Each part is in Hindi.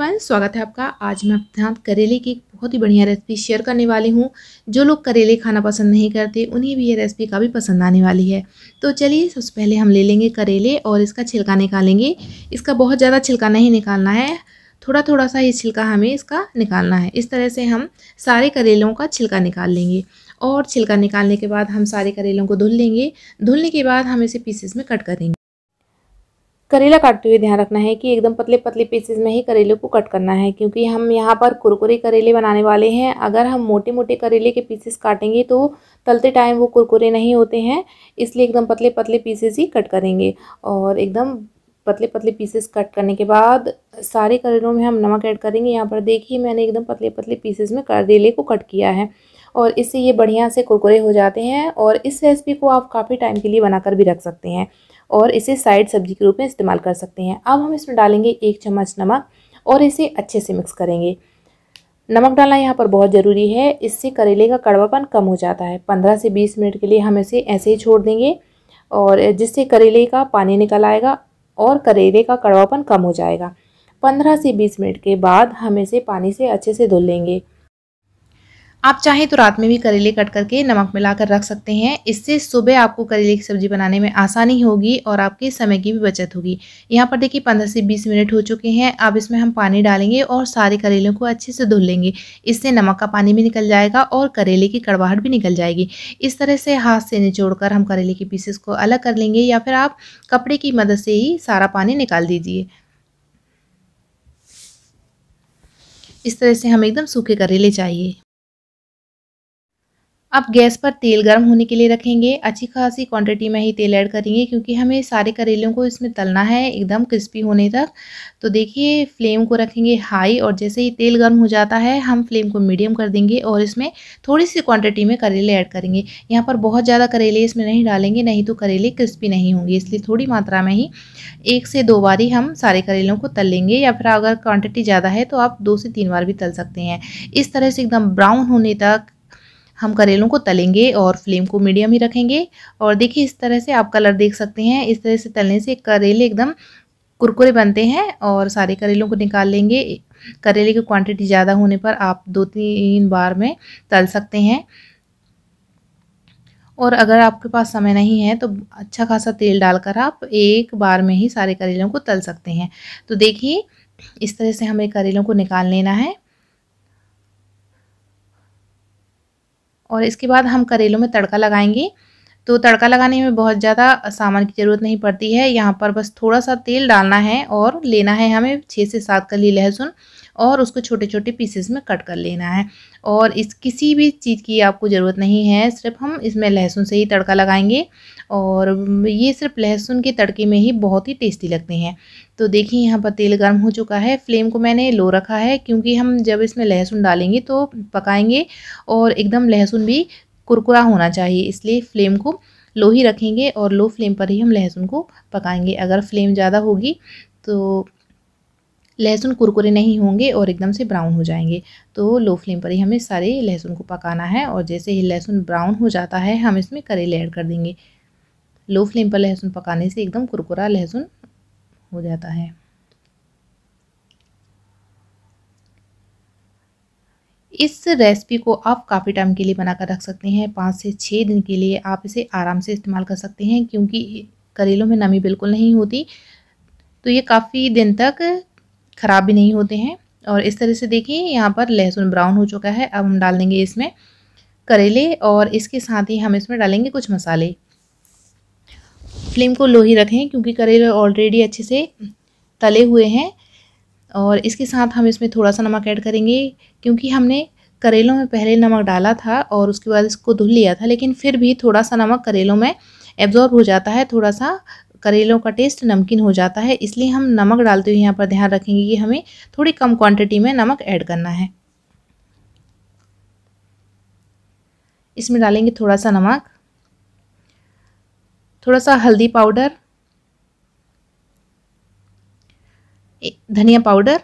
एवरीवन स्वागत है आपका आज मैं आपके साथ करेले की एक बहुत ही बढ़िया रेसिपी शेयर करने वाली हूँ जो लोग करेले खाना पसंद नहीं करते उन्हें भी ये रेसिपी काफ़ी पसंद आने वाली है तो चलिए सबसे पहले हम ले लेंगे करेले और इसका छिलका निकालेंगे इसका बहुत ज़्यादा छिलका नहीं निकालना है थोड़ा थोड़ा सा ही छिलका हमें इसका निकालना है इस तरह से हम सारे करेलों का छिलका निकाल लेंगे और छिलका निकालने के बाद हम सारे करेलों को धुल लेंगे धुलने के बाद हम इसे पीसेस में कट करेंगे करेला काटते हुए ध्यान रखना है कि एकदम पतले पतले पीसेस में ही करेले को कट करना है क्योंकि हम यहाँ पर कुरकुरे करेले बनाने वाले हैं अगर हम मोटे मोटे करेले के पीसेस काटेंगे तो तलते टाइम वो कुरकुरे नहीं होते हैं इसलिए एकदम पतले पतले पीसेस ही कट करेंगे और एकदम पतले पतले पीसेस कट करने के बाद सारे करेलों में हम नमक ऐड करेंगे यहाँ पर देखिए मैंने एकदम पतले पतले पीसेस में करेले को कट किया है और इससे ये बढ़िया से कुरकुरे हो जाते हैं और इस रेसिपी को आप काफ़ी टाइम के लिए बनाकर भी रख सकते हैं और इसे साइड सब्जी के रूप में इस्तेमाल कर सकते हैं अब हम इसमें डालेंगे एक चम्मच नमक और इसे अच्छे से मिक्स करेंगे नमक डालना यहाँ पर बहुत ज़रूरी है इससे करेले का कड़वापन कम हो जाता है पंद्रह से बीस मिनट के लिए हम इसे ऐसे ही छोड़ देंगे और जिससे करेले का पानी निकल आएगा और करेले का कड़वापन कम हो जाएगा पंद्रह से बीस मिनट के बाद हम इसे पानी से अच्छे से धुल लेंगे आप चाहें तो रात में भी करेले कट करके नमक मिलाकर रख सकते हैं इससे सुबह आपको करेले की सब्जी बनाने में आसानी होगी और आपके समय की भी बचत होगी यहाँ पर देखिए पंद्रह से बीस मिनट हो चुके हैं अब इसमें हम पानी डालेंगे और सारे करेलों को अच्छे से धुल लेंगे इससे नमक का पानी भी निकल जाएगा और करेले की कड़वाहट भी निकल जाएगी इस तरह से हाथ से निचोड़ कर हम करेले के पीसेस को अलग कर लेंगे या फिर आप कपड़े की मदद से ही सारा पानी निकाल दीजिए इस तरह से हमें एकदम सूखे करेले चाहिए अब गैस पर तेल गर्म होने के लिए रखेंगे अच्छी खासी क्वांटिटी में ही तेल ऐड करेंगे क्योंकि हमें सारे करेलों को इसमें तलना है एकदम क्रिस्पी होने तक तो देखिए फ्लेम को रखेंगे हाई और जैसे ही तेल गर्म हो जाता है हम फ्लेम को मीडियम कर देंगे और इसमें थोड़ी सी क्वांटिटी में करेले ऐड करेंगे यहाँ पर बहुत ज़्यादा करेले इसमें नहीं डालेंगे नहीं तो करेले क्रिस्पी नहीं होंगे इसलिए थोड़ी मात्रा में ही एक से दो बार ही हम सारे करेलों को तल लेंगे या फिर अगर क्वान्टिटी ज़्यादा है तो आप दो से तीन बार भी तल सकते हैं इस तरह से एकदम ब्राउन होने तक हम करेलों को तलेंगे और फ्लेम को मीडियम ही रखेंगे और देखिए इस तरह से आप कलर देख सकते हैं इस तरह से तलने से करेले एकदम कुरकुरे बनते हैं और सारे करेलों को निकाल लेंगे करेले की क्वांटिटी ज़्यादा होने पर आप दो तीन बार में तल सकते हैं और अगर आपके पास समय नहीं है तो अच्छा खासा तेल डालकर आप एक बार में ही सारे करेलों को तल सकते हैं तो देखिए इस तरह से हमें करेलों को निकाल लेना है और इसके बाद हम करेलों में तड़का लगाएंगे तो तड़का लगाने में बहुत ज़्यादा सामान की ज़रूरत नहीं पड़ती है यहाँ पर बस थोड़ा सा तेल डालना है और लेना है हमें छः से सात कली लहसुन और उसको छोटे छोटे पीसेस में कट कर लेना है और इस किसी भी चीज़ की आपको ज़रूरत नहीं है सिर्फ हम इसमें लहसुन से ही तड़का लगाएंगे और ये सिर्फ लहसुन के तड़के में ही बहुत ही टेस्टी लगते हैं तो देखिए यहाँ पर तेल गर्म हो चुका है फ्लेम को मैंने लो रखा है क्योंकि हम जब इसमें लहसुन डालेंगे तो पकाएंगे और एकदम लहसुन भी कुरकुरा होना चाहिए इसलिए फ्लेम को लो ही रखेंगे और लो फ्लेम पर ही हम लहसुन को पकाएंगे अगर फ्लेम ज़्यादा होगी तो लहसुन कुरकुरे नहीं होंगे और एकदम से ब्राउन हो जाएंगे तो लो फ्लेम पर ही हमें सारे लहसुन को पकाना है और जैसे ही लहसुन ब्राउन हो जाता है हम इसमें करेले ऐड कर देंगे लो फ्लेम पर लहसुन पकाने से एकदम कुरकुरा लहसुन हो जाता है इस रेसिपी को आप काफ़ी टाइम के लिए बनाकर रख सकते हैं पाँच से छः दिन के लिए आप इसे आराम से इस्तेमाल कर सकते हैं क्योंकि करेलों में नमी बिल्कुल नहीं होती तो ये काफ़ी दिन तक ख़राब भी नहीं होते हैं और इस तरह से देखिए यहाँ पर लहसुन ब्राउन हो चुका है अब हम डाल देंगे इसमें करेले और इसके साथ ही हम इसमें डालेंगे कुछ मसाले फ्लेम को लो ही रखें क्योंकि करेले ऑलरेडी अच्छे से तले हुए हैं और इसके साथ हम इसमें थोड़ा सा नमक ऐड करेंगे क्योंकि हमने करेलों में पहले नमक डाला था और उसके बाद इसको धुल लिया था लेकिन फिर भी थोड़ा सा नमक करेलों में एब्जॉर्ब हो जाता है थोड़ा सा करेलों का टेस्ट नमकीन हो जाता है इसलिए हम नमक डालते हुए यहाँ पर ध्यान रखेंगे कि हमें थोड़ी कम क्वांटिटी में नमक ऐड करना है इसमें डालेंगे थोड़ा सा नमक थोड़ा सा हल्दी पाउडर धनिया पाउडर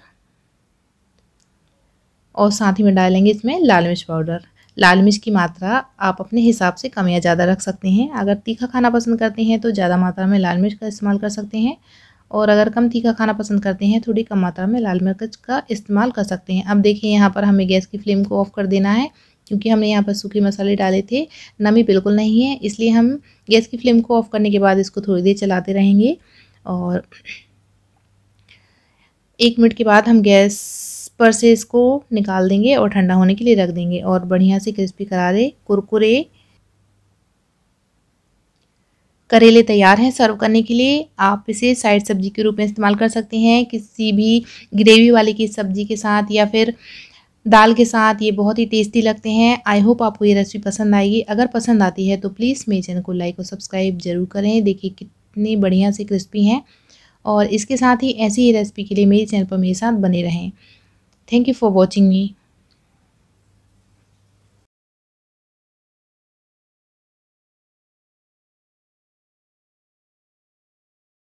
और साथ ही में डालेंगे इसमें लाल मिर्च पाउडर लाल मिर्च की मात्रा आप अपने हिसाब से कम या ज़्यादा रख सकते हैं अगर तीखा खाना पसंद करते हैं तो ज़्यादा मात्रा में लाल मिर्च का इस्तेमाल कर सकते हैं और अगर कम तीखा खाना पसंद करते हैं थोड़ी कम मात्रा में लाल मिर्च का इस्तेमाल कर सकते हैं अब देखिए यहाँ पर हमें गैस की फ्लेम को ऑफ़ कर देना है क्योंकि हमने यहाँ पर सूखे मसाले डाले थे नमी बिल्कुल नहीं है इसलिए हम गैस की फ्लेम को ऑफ़ करने के बाद इसको थोड़ी देर चलाते रहेंगे और एक मिनट के बाद हम गैस पर से इसको निकाल देंगे और ठंडा होने के लिए रख देंगे और बढ़िया से क्रिस्पी करारे कुरकुरे करेले तैयार हैं सर्व करने के लिए आप इसे साइड सब्जी के रूप में इस्तेमाल कर सकते हैं किसी भी ग्रेवी वाले की सब्जी के साथ या फिर दाल के साथ ये बहुत ही टेस्टी लगते हैं आई होप आपको ये रेसिपी पसंद आएगी अगर पसंद आती है तो प्लीज़ मेरे चैनल को लाइक और सब्सक्राइब जरूर करें देखिए कितनी बढ़िया से क्रिस्पी हैं और इसके साथ ही ऐसी ही रेसिपी के लिए मेरे चैनल पर मेरे साथ बने रहें thank you for watching me